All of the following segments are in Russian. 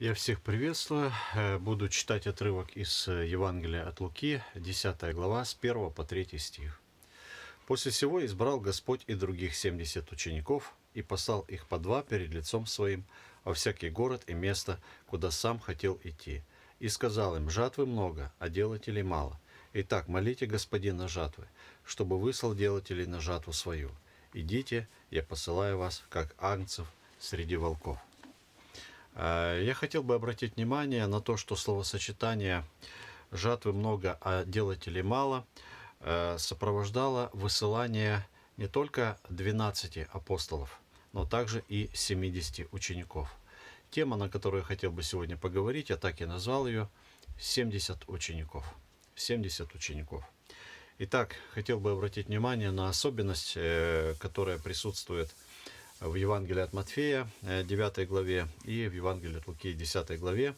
Я всех приветствую. Э, буду читать отрывок из э, Евангелия от Луки, 10 глава, с 1 по 3 стих. «После сего избрал Господь и других 70 учеников, и послал их по два перед лицом своим во всякий город и место, куда сам хотел идти. И сказал им, жатвы много, а делателей мало. Итак, молите Господина жатвы, чтобы выслал делателей на жатву свою. Идите, я посылаю вас, как ангцев среди волков». Э, я хотел бы обратить внимание на то, что словосочетание «жатвы много, а делателей мало» э, сопровождало высылание не только 12 апостолов, но также и 70 учеников. Тема, на которую я хотел бы сегодня поговорить, я так и назвал ее «70 учеников». 70 учеников. Итак, хотел бы обратить внимание на особенность, э, которая присутствует в в Евангелии от Матфея 9 э, главе и в Евангелии от Луки 10 главе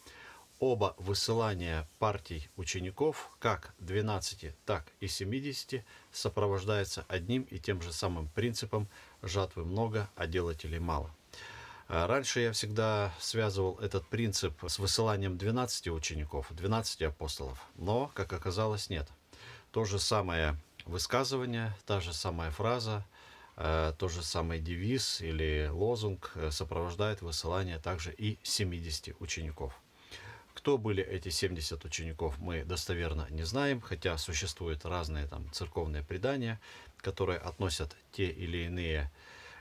оба высылания партий учеников, как 12, так и 70, сопровождается одним и тем же самым принципом «жатвы много, а делателей мало». Э, раньше я всегда связывал этот принцип с высыланием 12 учеников, 12 апостолов, но, как оказалось, нет. То же самое высказывание, та же самая фраза – Э, То же самое девиз или лозунг э, сопровождает высылание также и 70 учеников. Кто были эти 70 учеников, мы достоверно не знаем, хотя существуют разные там церковные предания, которые относят те или иные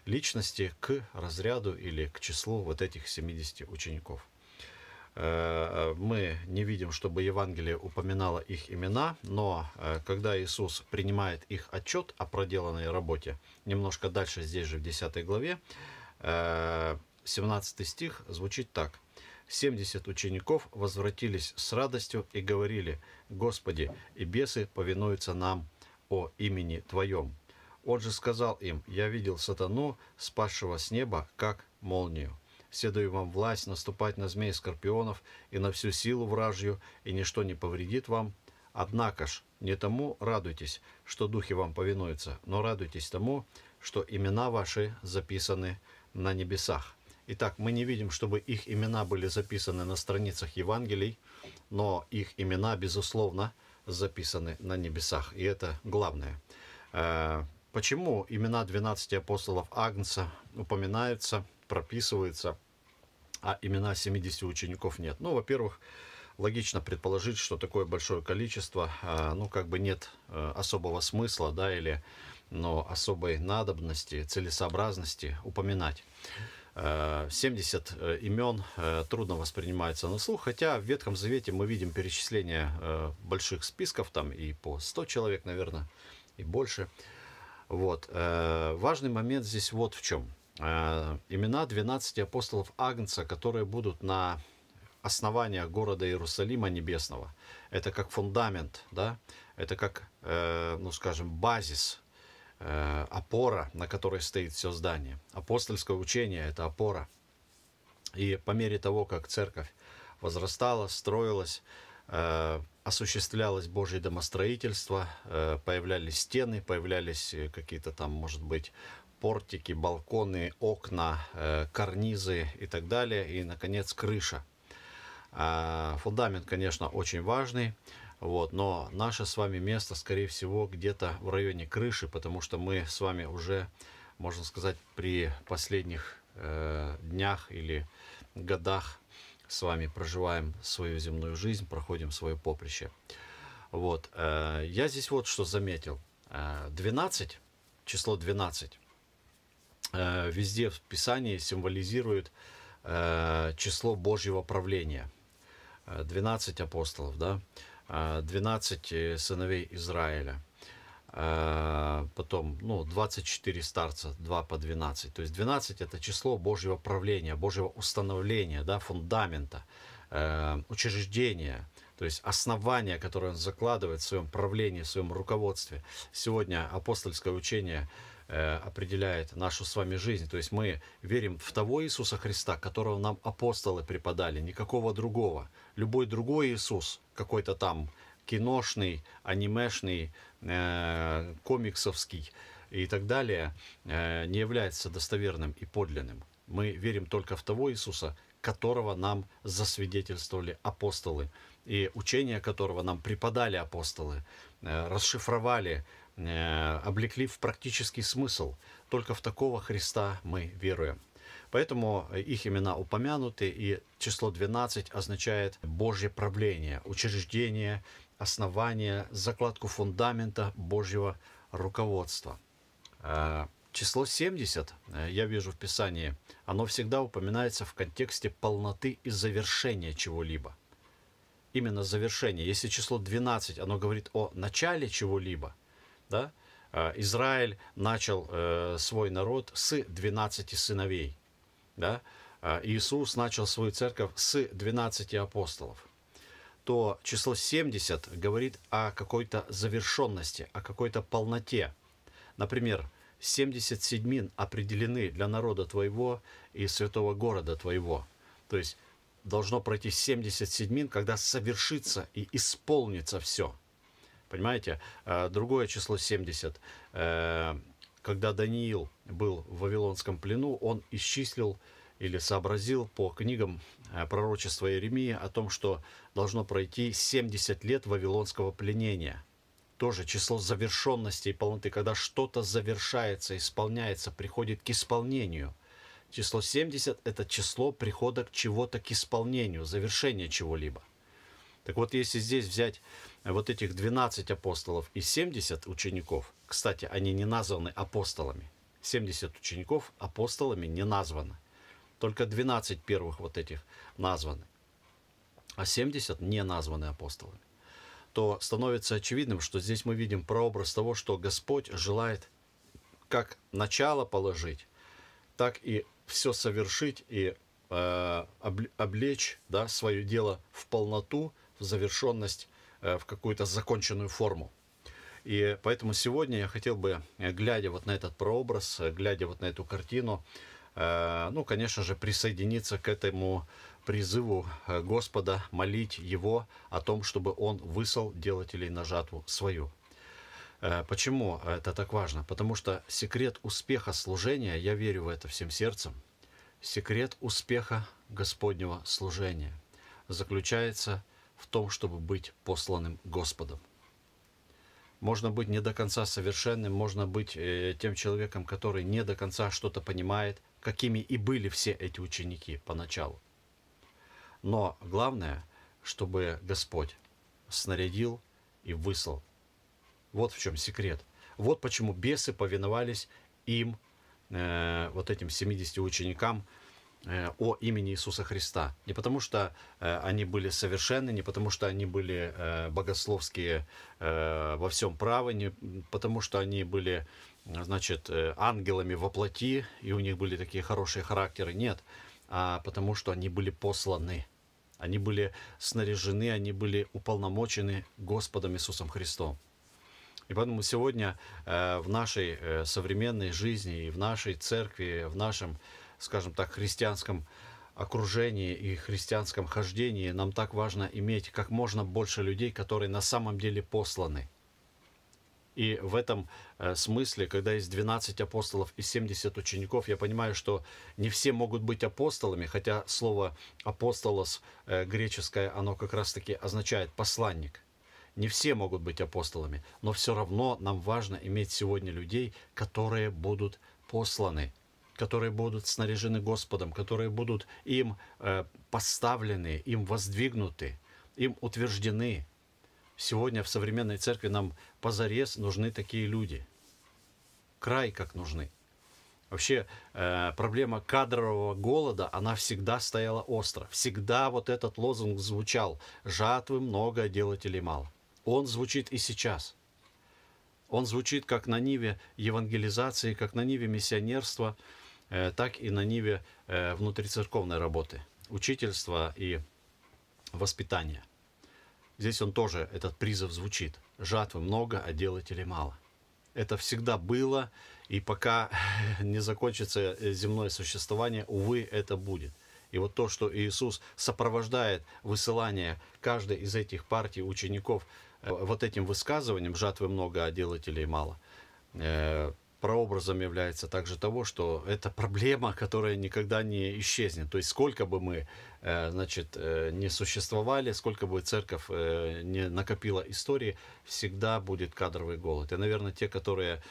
личности к разряду или к числу вот этих 70 учеников. Э, мы не видим, чтобы Евангелие упоминало их имена, но э, когда Иисус принимает их отчет о проделанной работе, немножко дальше здесь же в 10 главе, 17 э, стих звучит так. 70 учеников возвратились с радостью и говорили, «Господи, и бесы повинуются нам о имени Твоем». Он же сказал им, «Я видел сатану, спасшего с неба, как молнию» все даю вам власть наступать на змей скорпионов и на всю силу вражью, и ничто не повредит вам. Однако ж, не тому радуйтесь, что духи вам повинуются, но радуйтесь тому, что имена ваши записаны на небесах». Итак, мы не видим, чтобы их имена были записаны на страницах Евангелий, но их имена, безусловно, записаны на небесах, и это главное. Э, почему имена 12 апостолов Агнца упоминаются – прописывается, а имена 70 учеников нет. Ну, во-первых, логично предположить, что такое большое количество, а, ну, как бы нет э, особого смысла, да, или но особой надобности, целесообразности упоминать. 70 э, э, имен трудно воспринимается на слух, хотя в Ветхом Завете мы видим перечисление больших списков, там и по 100 человек, наверное, и больше. Вот. Важный момент здесь вот в чем – Э, имена 12 апостолов Агнца, которые будут на основании города Иерусалима Небесного. Это как фундамент, да? это как, э, ну скажем, базис, э, опора, на которой стоит все здание. Апостольское учение – это опора. И по мере того, как церковь возрастала, строилась, осуществлялось Божье домостроительство, появлялись стены, появлялись какие-то там, может быть, портики, балконы, окна, э, карнизы и так далее. И, наконец, крыша. А, фундамент, конечно, очень важный. Вот, но наше с вами место, скорее всего, где-то в районе крыши, потому что мы с вами уже, можно сказать, при последних э, днях или годах с вами проживаем свою земную жизнь, проходим свое поприще. Вот, э, я здесь вот что заметил. 12, э, число 12, Э, везде в Писании символизирует э, число Божьего правления. 12 э, апостолов, да, 12 сыновей Израиля, потом, ну, 24 старца, 2 по 12. То есть 12 это число Божьего правления, Божьего установления, да, фундамента, учреждения, то есть основания, которое он закладывает в своем правлении, в своем руководстве. Сегодня апостольское учение – Э, определяет нашу с вами жизнь. То есть мы верим в того Иисуса Христа, которого нам апостолы преподали, никакого другого. Любой другой Иисус, какой-то там киношный, анимешный, э, комиксовский и так далее, э, не является достоверным и подлинным. Мы верим только в того Иисуса, которого нам засвидетельствовали апостолы, и учение которого нам преподали апостолы, расшифровали Э, облекли в практический смысл. Только в такого Христа мы веруем. Поэтому э, их имена упомянуты, и число 12 означает Божье правление, учреждение, основание, закладку фундамента Божьего руководства. Э, число 70, я вижу в Писании, оно всегда упоминается в контексте полноты и завершения чего-либо. Именно завершение. Если число 12, оно говорит о начале чего-либо – да, а, Израиль начал э, свой народ с 12 сыновей. Да? А, Иисус начал свою церковь с 12 апостолов. То число 70 говорит о какой-то завершенности, о какой-то полноте. Например, 70 седьмин определены для народа твоего и святого города твоего. То есть должно пройти 70 седьмин, когда совершится и исполнится все – Понимаете? Э, другое число 70. Э, когда Даниил был в Вавилонском плену, он исчислил или сообразил по книгам э, пророчества Иеремии о том, что должно пройти 70 лет вавилонского пленения. Тоже число завершенности и полноты, когда что-то завершается, исполняется, приходит к исполнению – Число 70 – это число прихода к чего-то к исполнению, завершения чего-либо. Так вот, если здесь взять э, вот этих 12 апостолов и 70 учеников, кстати, они не названы апостолами. 70 учеников апостолами не названы. Только 12 первых вот этих названы, а 70 не названы апостолами то становится очевидным, что здесь мы видим прообраз того, что Господь желает как начало положить, так и все совершить и э, облечь да, свое дело в полноту в завершенность, э, в какую-то законченную форму. И поэтому сегодня я хотел бы, э, глядя вот на этот прообраз, э, глядя вот на эту картину, ну, конечно же, присоединиться к этому призыву Господа, молить Его о том, чтобы Он выслал делателей на жатву свою. Почему это так важно? Потому что секрет успеха служения, я верю в это всем сердцем, секрет успеха Господнего служения заключается в том, чтобы быть посланным Господом. Можно быть не до конца совершенным, можно быть э, тем человеком, который не до конца что-то понимает, какими и были все эти ученики поначалу. Но главное, чтобы Господь снарядил и выслал. Вот в чем секрет. Вот почему бесы повиновались им, э, вот этим 70 ученикам, Э, о имени Иисуса Христа. Не потому, что э, они были совершенны, не потому, что они были э, богословские во всем правы, не потому, что они были, значит, ангелами во плоти, и у них были такие хорошие характеры. Нет, а потому, что они были посланы. Они были снаряжены, они были уполномочены Господом Иисусом Христом. И поэтому сегодня в нашей современной жизни и в нашей церкви, в нашем скажем так, христианском окружении и христианском хождении нам так важно иметь как можно больше людей, которые на самом деле посланы. И в этом э, смысле, когда есть 12 апостолов и 70 учеников, я понимаю, что не все могут быть апостолами, хотя слово «апостолос» э, греческое, оно как раз-таки означает «посланник». Не все могут быть апостолами, но все равно нам важно иметь сегодня людей, которые будут посланы – которые будут снаряжены Господом, которые будут им э, поставлены, им воздвигнуты, им утверждены. Сегодня в современной церкви нам позарез нужны такие люди. Край как нужны. Вообще э, проблема кадрового голода, она всегда стояла остро. Всегда вот этот лозунг звучал «жатвы много, а делателей мало». Он звучит и сейчас – он звучит как на ниве евангелизации, как на ниве миссионерства – Э, так и на ниве э, внутрицерковной работы, учительства и воспитания. Здесь он тоже, этот призыв звучит. Жатвы много, а делателей мало. Это всегда было, и пока не закончится э, земное существование, увы, это будет. И вот то, что Иисус сопровождает высылание каждой из этих партий учеников вот этим высказыванием «жатвы много, а делателей мало», прообразом является также того, что это проблема, которая никогда не исчезнет. То есть сколько бы мы э, значит, э, не существовали, сколько бы церковь э, не накопила истории, всегда будет кадровый голод. И, наверное, те, которые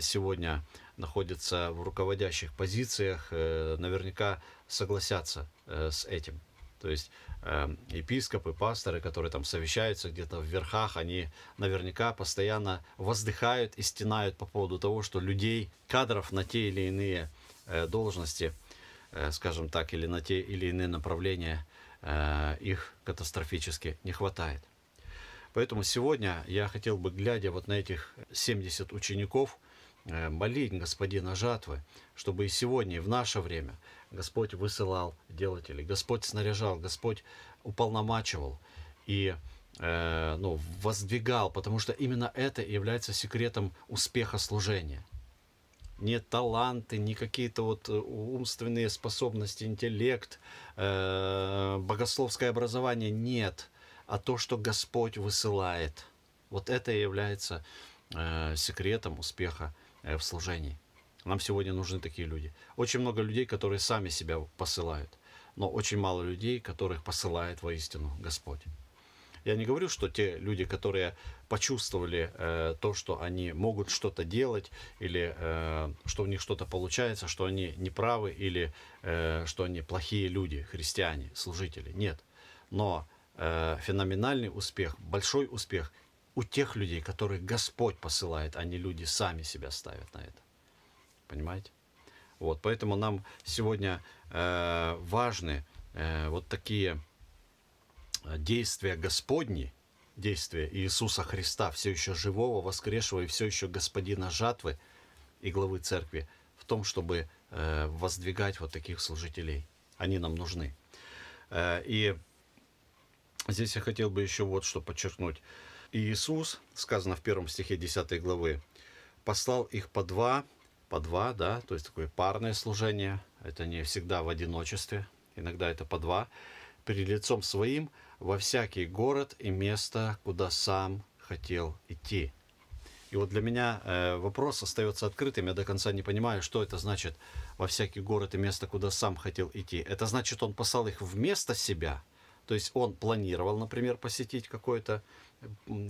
сегодня находятся в руководящих позициях, наверняка согласятся с этим. То есть Эм, епископы, пасторы, которые там совещаются где-то в верхах, они наверняка постоянно воздыхают и стенают по поводу того, что людей, кадров на те или иные э, должности, э, скажем так, или на те или иные направления, э, их катастрофически не хватает. Поэтому сегодня я хотел бы, глядя вот на этих 70 учеников, молить Господина жатвы, чтобы и сегодня, и в наше время Господь высылал делателей, Господь снаряжал, Господь уполномачивал и э, ну, воздвигал, потому что именно это является секретом успеха служения. Не таланты, не какие-то вот э, умственные способности, интеллект, э, богословское образование, нет, а то, что Господь высылает. Вот это и является э, секретом успеха э, в служении. Нам сегодня нужны такие люди. Очень много людей, которые сами себя посылают, но очень мало людей, которых посылает воистину Господь. Я не говорю, что те люди, которые почувствовали э, то, что они могут что-то делать, или э, что у них что-то получается, что они неправы, или э, что они плохие люди, христиане, служители. Нет. Но э, феноменальный успех, большой успех у тех людей, которых Господь посылает, а не люди сами себя ставят на это. Понимаете? Вот, поэтому нам сегодня э, важны э, вот такие э, действия Господни, действия Иисуса Христа, все еще живого, воскресшего и все еще Господина жатвы и главы церкви, в том, чтобы э, воздвигать вот таких служителей. Они нам нужны. Э, и здесь я хотел бы еще вот что подчеркнуть. Иисус, сказано в первом стихе 10 главы, послал их по два по два, да, то есть такое парное служение, это не всегда в одиночестве, иногда это по два, перед лицом своим во всякий город и место, куда сам хотел идти. И вот для меня э, вопрос остается открытым. Я до конца не понимаю, что это значит во всякий город и место, куда сам хотел идти. Это значит, он послал их вместо себя. То есть он планировал, например, посетить какое-то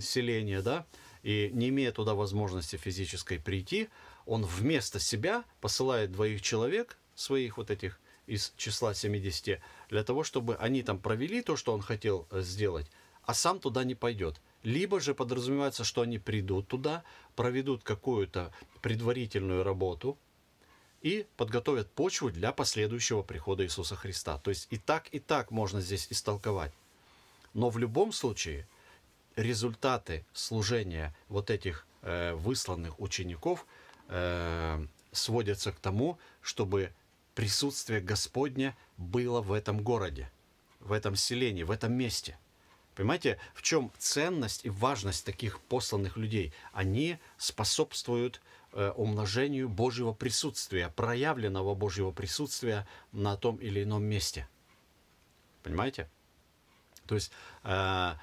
селение, да, и не имея туда возможности физической прийти, он вместо себя посылает двоих человек, своих вот этих из числа 70, для того, чтобы они там провели то, что он хотел э, сделать, а сам туда не пойдет. Либо же подразумевается, что они придут туда, проведут какую-то предварительную работу и подготовят почву для последующего прихода Иисуса Христа. То есть и так, и так можно здесь истолковать. Но в любом случае результаты служения вот этих э, высланных учеников – э, сводится к тому, чтобы присутствие Господня было в этом городе, в этом селении, в этом месте. Понимаете, в чем ценность и важность таких посланных людей? Они способствуют э, умножению Божьего присутствия, проявленного Божьего присутствия на том или ином месте. Понимаете? То есть э,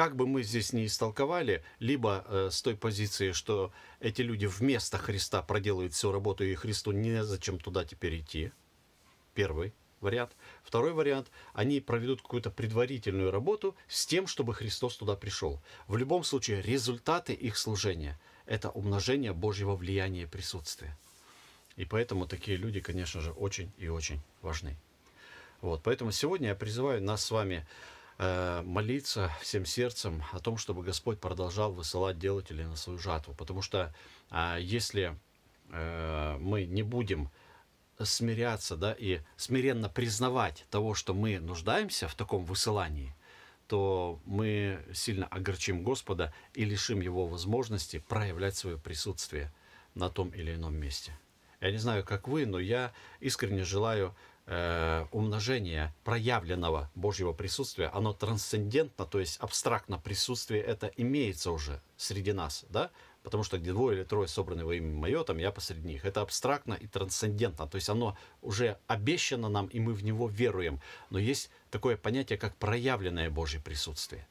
как бы мы здесь ни истолковали, либо э, с той позиции, что эти люди вместо Христа проделают всю работу, и Христу незачем туда теперь идти. Первый вариант. Второй вариант, они проведут какую-то предварительную работу с тем, чтобы Христос туда пришел. В любом случае, результаты их служения – это умножение Божьего влияния и присутствия. И поэтому такие люди, конечно же, очень и очень важны. Вот, поэтому сегодня я призываю нас с вами Э, молиться всем сердцем о том, чтобы Господь продолжал высылать делателей на свою жатву. Потому что а, если э, мы не будем смиряться да, и смиренно признавать того, что мы нуждаемся в таком высылании, то мы сильно огорчим Господа и лишим Его возможности проявлять свое присутствие на том или ином месте. Я не знаю, как вы, но я искренне желаю э, умножение проявленного Божьего присутствия, оно трансцендентно, то есть абстрактно присутствие это имеется уже среди нас, да? Потому что где двое или трое собраны во имя мое, там я посреди них. Это абстрактно и трансцендентно. То есть оно уже обещано нам, и мы в него веруем. Но есть такое понятие, как проявленное Божье присутствие.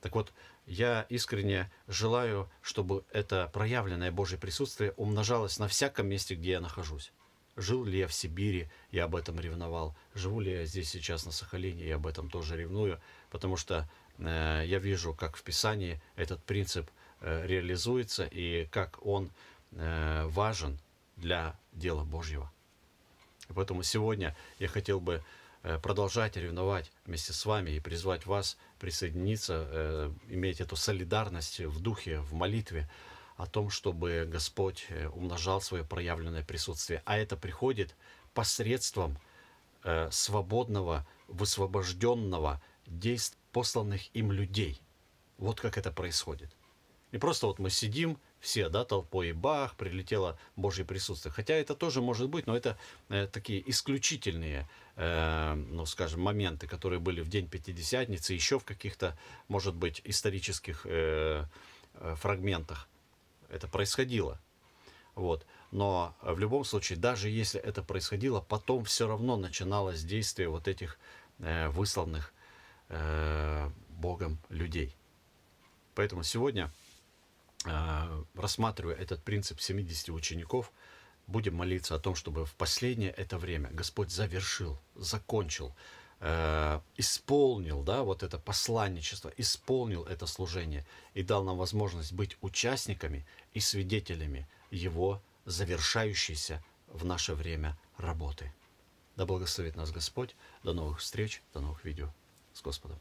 Так вот, я искренне желаю, чтобы это проявленное Божье присутствие умножалось на всяком месте, где я нахожусь. Жил ли я в Сибири, я об этом ревновал. Живу ли я здесь сейчас на Сахалине, я об этом тоже ревную, потому что э, я вижу, как в Писании этот принцип э, реализуется и как он э, важен для дела Божьего. И поэтому сегодня я хотел бы э, продолжать ревновать вместе с вами и призвать вас присоединиться, э, иметь эту солидарность в духе, в молитве, о том, чтобы Господь э, умножал свое проявленное присутствие. А это приходит посредством э, свободного, высвобожденного действия посланных им людей. Вот как это происходит. И просто вот мы сидим, все, да, толпой и бах, прилетело Божье присутствие. Хотя это тоже может быть, но это э, такие исключительные, э, ну, скажем, моменты, которые были в День Пятидесятницы, еще в каких-то, может быть, исторических э, э фрагментах это происходило. Вот. Но э, в любом случае, даже если это происходило, потом все равно начиналось действие вот этих э, высланных э, Богом людей. Поэтому сегодня, э, рассматривая этот принцип 70 учеников, будем молиться о том, чтобы в последнее это время Господь завершил, закончил Э, исполнил, да, вот это посланничество, исполнил это служение и дал нам возможность быть участниками и свидетелями его завершающейся в наше время работы. Да благословит нас Господь. До новых встреч, до новых видео. С Господом.